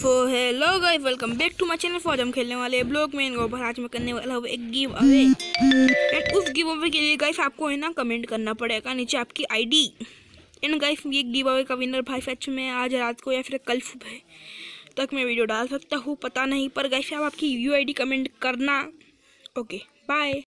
so hello guys welcome back to my channel for हम खेलने वाले ब्लॉग में इनको पर आज मैं करने वाला हूँ एक गिव अवे एंड उस गिव अवे के लिए गाइस आपको है ना कमेंट करना पड़ेगा नीचे आपकी आईडी एंड गाइस ये गिव अवे का विनर भाई सच में आज रात को या फिर कल सुबह तक मैं वीडियो डाल सकता हूँ पता नहीं पर गाइस आप आपकी यू आई कमेंट करना ओके बाय